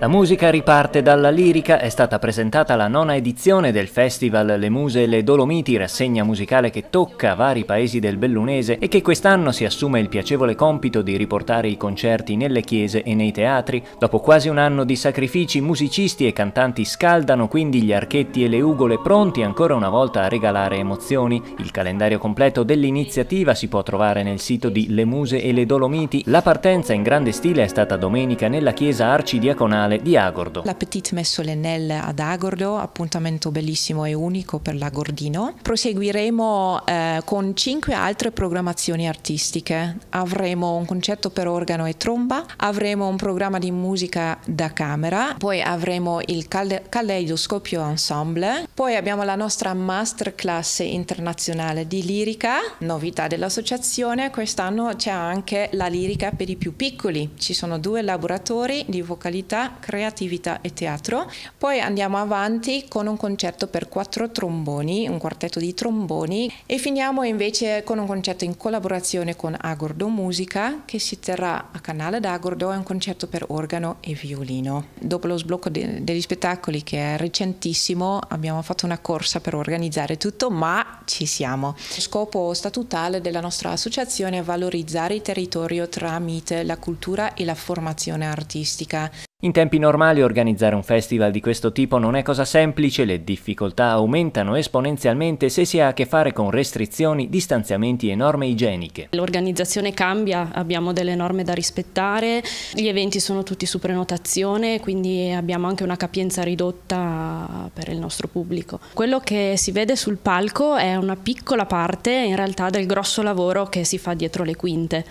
La musica riparte dalla lirica, è stata presentata la nona edizione del festival Le Muse e le Dolomiti, rassegna musicale che tocca vari paesi del bellunese e che quest'anno si assume il piacevole compito di riportare i concerti nelle chiese e nei teatri. Dopo quasi un anno di sacrifici, musicisti e cantanti scaldano quindi gli archetti e le ugole pronti ancora una volta a regalare emozioni. Il calendario completo dell'iniziativa si può trovare nel sito di Le Muse e le Dolomiti. La partenza in grande stile è stata domenica nella chiesa arcidiaconale nazionale di Agordo. La Petite Messe Solenelle ad Agordo, appuntamento bellissimo e unico per l'Agordino. Proseguiremo eh, con cinque altre programmazioni artistiche. Avremo un concerto per organo e tromba, avremo un programma di musica da camera, poi avremo il Caleidoscopio Ensemble, poi abbiamo la nostra masterclass internazionale di lirica, novità dell'associazione, quest'anno c'è anche la lirica per i più piccoli. Ci sono due laboratori di vocalità creatività e teatro. Poi andiamo avanti con un concerto per quattro tromboni, un quartetto di tromboni e finiamo invece con un concerto in collaborazione con Agordo Musica che si terrà a Canale d'Agordo, è un concerto per organo e violino. Dopo lo sblocco de degli spettacoli che è recentissimo abbiamo fatto una corsa per organizzare tutto ma ci siamo. Lo scopo statutale della nostra associazione è valorizzare il territorio tramite la cultura e la formazione artistica. In tempi normali organizzare un festival di questo tipo non è cosa semplice, le difficoltà aumentano esponenzialmente se si ha a che fare con restrizioni, distanziamenti e norme igieniche. L'organizzazione cambia, abbiamo delle norme da rispettare, gli eventi sono tutti su prenotazione, quindi abbiamo anche una capienza ridotta per il nostro pubblico. Quello che si vede sul palco è una piccola parte in realtà del grosso lavoro che si fa dietro le quinte.